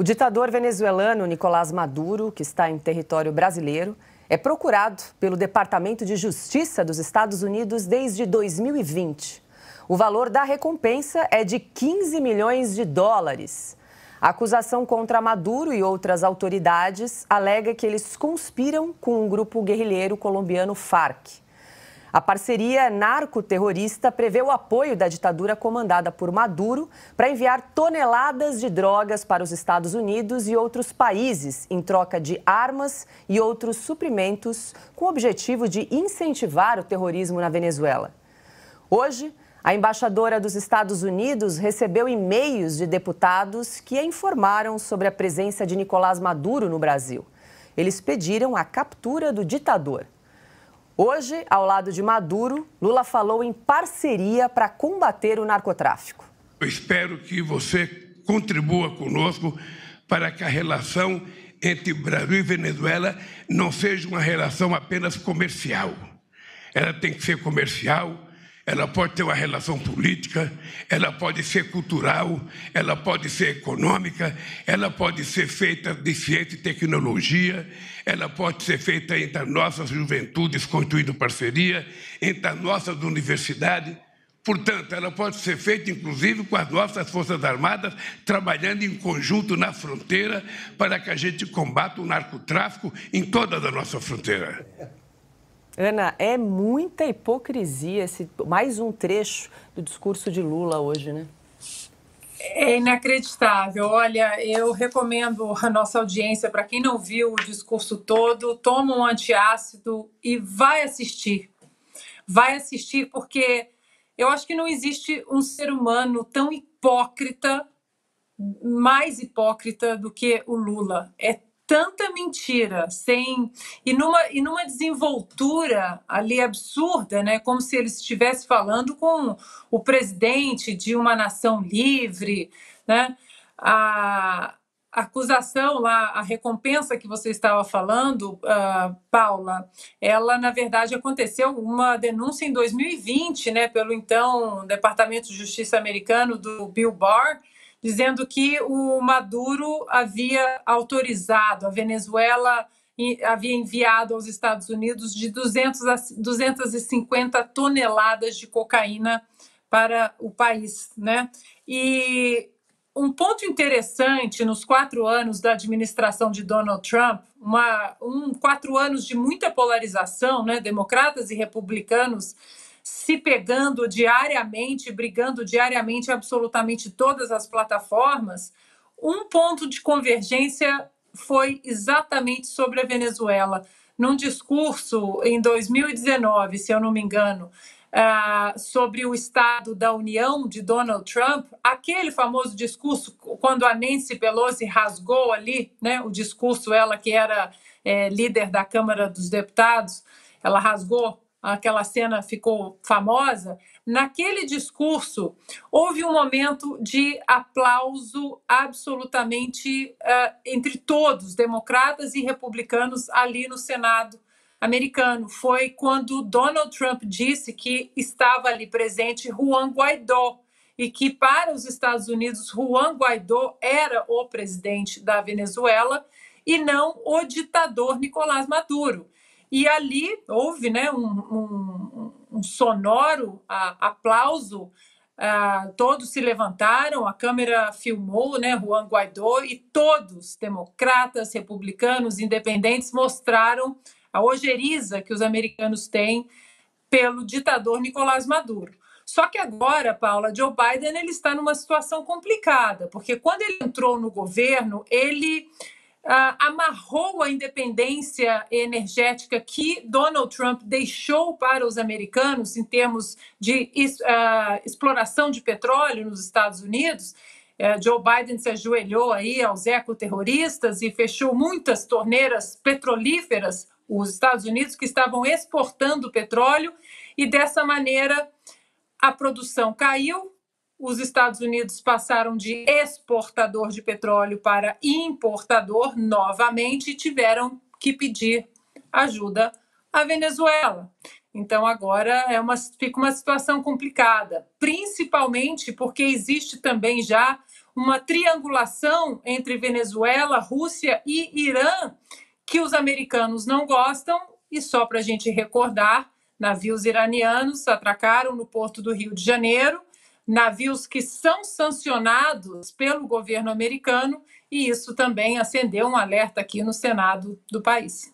O ditador venezuelano Nicolás Maduro, que está em território brasileiro, é procurado pelo Departamento de Justiça dos Estados Unidos desde 2020. O valor da recompensa é de 15 milhões de dólares. A acusação contra Maduro e outras autoridades alega que eles conspiram com um grupo guerrilheiro colombiano FARC. A parceria narcoterrorista prevê o apoio da ditadura comandada por Maduro para enviar toneladas de drogas para os Estados Unidos e outros países em troca de armas e outros suprimentos, com o objetivo de incentivar o terrorismo na Venezuela. Hoje, a embaixadora dos Estados Unidos recebeu e-mails de deputados que a informaram sobre a presença de Nicolás Maduro no Brasil. Eles pediram a captura do ditador. Hoje, ao lado de Maduro, Lula falou em parceria para combater o narcotráfico. Eu espero que você contribua conosco para que a relação entre Brasil e Venezuela não seja uma relação apenas comercial. Ela tem que ser comercial, ela pode ter uma relação política, ela pode ser cultural, ela pode ser econômica, ela pode ser feita de ciência e tecnologia, ela pode ser feita entre as nossas juventudes, construindo parceria, entre as nossas universidades. Portanto, ela pode ser feita, inclusive, com as nossas Forças Armadas, trabalhando em conjunto na fronteira para que a gente combata o narcotráfico em toda a nossa fronteira. Ana, é muita hipocrisia esse mais um trecho do discurso de Lula hoje, né? É inacreditável. Olha, eu recomendo a nossa audiência, para quem não viu o discurso todo, toma um antiácido e vai assistir. Vai assistir, porque eu acho que não existe um ser humano tão hipócrita, mais hipócrita do que o Lula. É tanta mentira, sem e numa, e numa desenvoltura ali absurda, né? Como se ele estivesse falando com o presidente de uma nação livre, né? A acusação lá, a recompensa que você estava falando, uh, Paula, ela na verdade aconteceu uma denúncia em 2020, né? Pelo então Departamento de Justiça americano do Bill Barr dizendo que o Maduro havia autorizado, a Venezuela havia enviado aos Estados Unidos de 200 a 250 toneladas de cocaína para o país, né? E um ponto interessante nos quatro anos da administração de Donald Trump, uma, um quatro anos de muita polarização, né? Democratas e republicanos se pegando diariamente, brigando diariamente absolutamente todas as plataformas, um ponto de convergência foi exatamente sobre a Venezuela. Num discurso em 2019, se eu não me engano, Uh, sobre o Estado da União de Donald Trump, aquele famoso discurso quando a Nancy Pelosi rasgou ali, né, o discurso ela que era é, líder da Câmara dos Deputados, ela rasgou aquela cena ficou famosa, naquele discurso houve um momento de aplauso absolutamente uh, entre todos, democratas e republicanos, ali no Senado americano. Foi quando Donald Trump disse que estava ali presente Juan Guaidó e que para os Estados Unidos Juan Guaidó era o presidente da Venezuela e não o ditador Nicolás Maduro. E ali houve né, um, um, um sonoro aplauso Uh, todos se levantaram, a câmera filmou, né, Juan Guaidó, e todos, democratas, republicanos, independentes, mostraram a ojeriza que os americanos têm pelo ditador Nicolás Maduro. Só que agora, Paula, Joe Biden ele está numa situação complicada, porque quando ele entrou no governo, ele Uh, amarrou a independência energética que Donald Trump deixou para os americanos em termos de uh, exploração de petróleo nos Estados Unidos. É, Joe Biden se ajoelhou aí aos ecoterroristas e fechou muitas torneiras petrolíferas, os Estados Unidos, que estavam exportando petróleo, e dessa maneira a produção caiu, os Estados Unidos passaram de exportador de petróleo para importador novamente e tiveram que pedir ajuda à Venezuela. Então agora é uma, fica uma situação complicada, principalmente porque existe também já uma triangulação entre Venezuela, Rússia e Irã que os americanos não gostam. E só para a gente recordar, navios iranianos atracaram no porto do Rio de Janeiro navios que são sancionados pelo governo americano, e isso também acendeu um alerta aqui no Senado do país.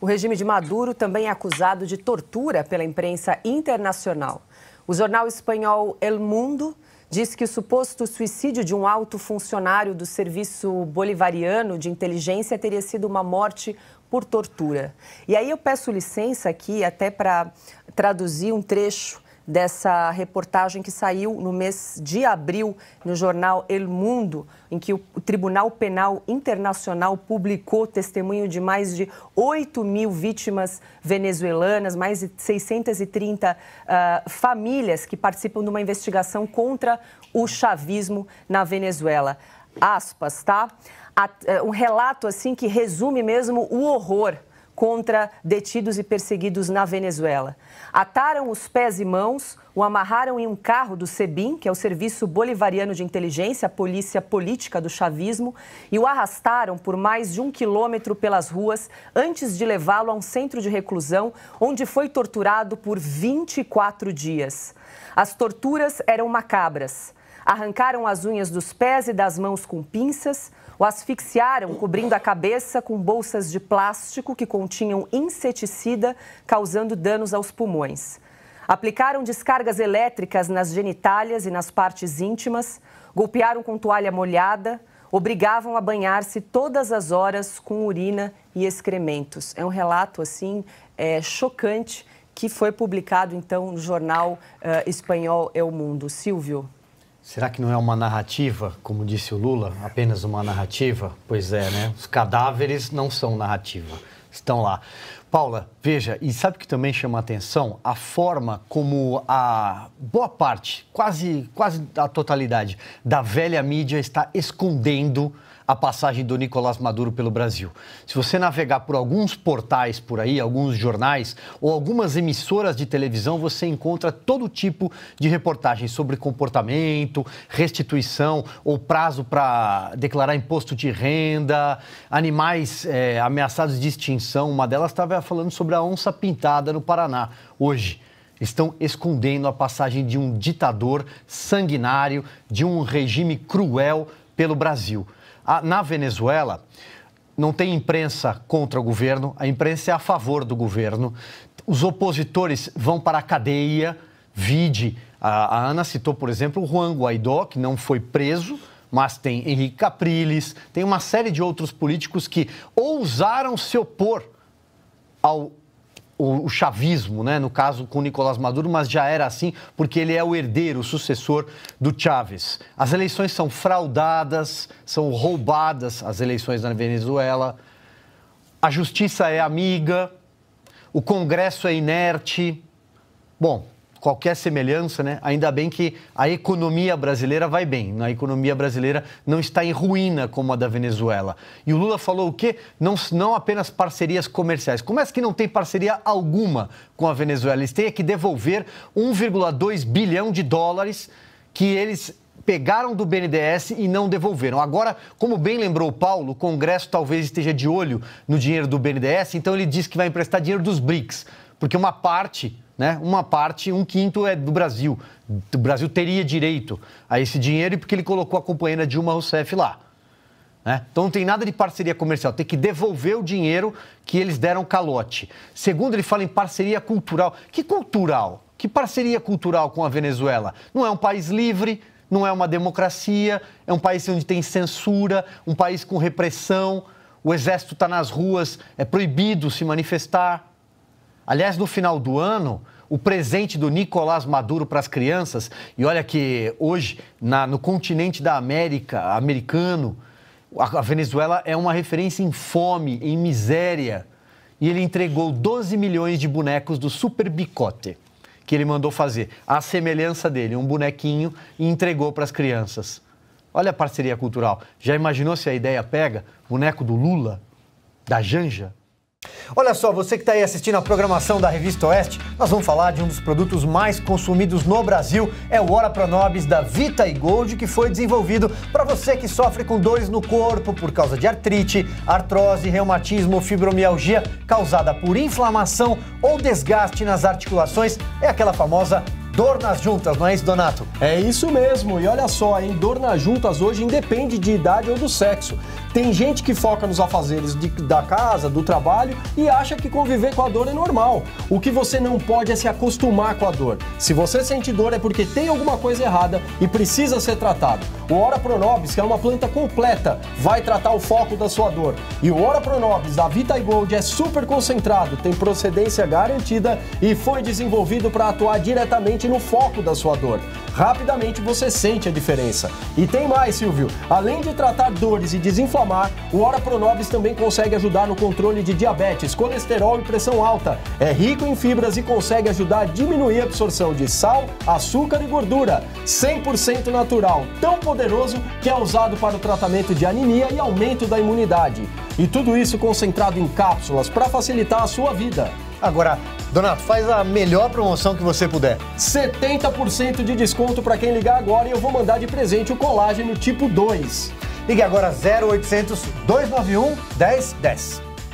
O regime de Maduro também é acusado de tortura pela imprensa internacional. O jornal espanhol El Mundo diz que o suposto suicídio de um alto funcionário do Serviço Bolivariano de Inteligência teria sido uma morte por tortura. E aí eu peço licença aqui até para traduzir um trecho dessa reportagem que saiu no mês de abril no jornal El Mundo, em que o Tribunal Penal Internacional publicou testemunho de mais de 8 mil vítimas venezuelanas, mais de 630 uh, ah, famílias que participam de uma investigação contra o chavismo na Venezuela. Aspas, tá? Eh, um relato assim que resume mesmo o horror contra detidos e perseguidos na Venezuela. Ataram os pés e mãos, o amarraram em um carro do SEBIN, que é o Serviço Bolivariano de Inteligência, a polícia política do chavismo, e o arrastaram por mais de um quilômetro pelas ruas antes de levá-lo a um centro de reclusão, onde foi torturado por 24 dias. As torturas eram macabras arrancaram as unhas dos pés e das mãos com pinças, o asfixiaram cobrindo a cabeça com bolsas de plástico que continham inseticida, causando danos aos pulmões. Aplicaram descargas elétricas nas genitálias e nas partes íntimas, golpearam com toalha molhada, obrigavam a banhar-se todas as horas com urina e excrementos. É um relato assim é, chocante que foi publicado então no jornal uh, espanhol El Mundo. Silvio. Será que não é uma narrativa, como disse o Lula, apenas uma narrativa? Pois é, né? Os cadáveres não são narrativa, estão lá. Paula, veja, e sabe o que também chama a atenção? A forma como a boa parte, quase, quase a totalidade da velha mídia está escondendo a passagem do Nicolás Maduro pelo Brasil. Se você navegar por alguns portais por aí, alguns jornais ou algumas emissoras de televisão, você encontra todo tipo de reportagem sobre comportamento, restituição ou prazo para declarar imposto de renda, animais é, ameaçados de extinção. Uma delas estava falando sobre a onça pintada no Paraná hoje estão escondendo a passagem de um ditador sanguinário, de um regime cruel pelo Brasil. Ah, na Venezuela, não tem imprensa contra o governo, a imprensa é a favor do governo. Os opositores vão para a cadeia, vide. A, Ana citou, por exemplo, o Juan Guaidó, que não foi preso, mas tem Henrique Capriles, tem uma série de outros políticos que ousaram se opor ao o, o, chavismo, né? no caso com Nicolás Maduro, mas já era assim porque ele é o herdeiro, o sucessor do Chávez. As eleições são fraudadas, são roubadas as eleições na Venezuela, a justiça é amiga, o Congresso é inerte. Bom, qualquer semelhança, né? Ainda bem que a economia brasileira vai bem. A economia brasileira não está em ruína como a da Venezuela. E o Lula falou o quê? Não, não apenas parcerias comerciais. Começa é que não tem parceria alguma com a Venezuela. Eles têm que devolver 1,2 bilhão de dólares que eles pegaram do BNDES e não devolveram. Agora, como bem lembrou o Paulo, o Congresso talvez esteja de olho no dinheiro do BNDES, então ele diz que vai emprestar dinheiro dos BRICS, porque uma parte né? Uma parte, um quinto é do Brasil. O Brasil teria direito a esse dinheiro porque ele colocou a companheira Dilma Rousseff lá. Né? Então não tem nada de parceria comercial, tem que devolver o dinheiro que eles deram calote. Segundo, ele fala em parceria cultural. Que cultural? Que parceria cultural com a Venezuela? Não é um país livre, não é uma democracia, é um país onde tem censura, um país com repressão, o exército está nas ruas, é proibido se manifestar. Aliás, no final do ano, o presente do Nicolás Maduro para as crianças, e olha que hoje, na, no continente da América, americano, a, a Venezuela é uma referência em fome, em miséria. E ele entregou 12 milhões de bonecos do Super Bicote, que ele mandou fazer. A semelhança dele, um bonequinho, e entregou para as crianças. Olha a parceria cultural. Já imaginou se a ideia pega? Boneco do Lula? Da Janja? Olha só, você que está aí assistindo a programação da Revista Oeste, nós vamos falar de um dos produtos mais consumidos no Brasil, é o Ora Pronobis da Vita e Gold, que foi desenvolvido para você que sofre com dores no corpo por causa de artrite, artrose, reumatismo, fibromialgia causada por inflamação ou desgaste nas articulações, é aquela famosa dor nas juntas, não é isso, Donato? É isso mesmo. E olha só, hein? Dor nas juntas hoje independe de idade ou do sexo. Tem gente que foca nos afazeres de, da casa, do trabalho e acha que conviver com a dor é normal. O que você não pode é se acostumar com a dor. Se você sente dor é porque tem alguma coisa errada e precisa ser tratado. O Ora Pronobis, que é uma planta completa, vai tratar o foco da sua dor. E o Ora Pronobis da Vita Gold é super concentrado, tem procedência garantida e foi desenvolvido para atuar diretamente no foco da sua dor. Rapidamente você sente a diferença. E tem mais, Silvio. Além de tratar dores e desinflamar, o ora Pro Nobis também consegue ajudar no controle de diabetes, colesterol e pressão alta. É rico em fibras e consegue ajudar a diminuir a absorção de sal, açúcar e gordura. 100% natural, tão poderoso que é usado para o tratamento de anemia e aumento da imunidade. E tudo isso concentrado em cápsulas para facilitar a sua vida. Agora, Donato, faz a melhor promoção que você puder. 70% de desconto para quem ligar agora e eu vou mandar de presente o colágeno tipo 2. Ligue agora 0800 291 1010.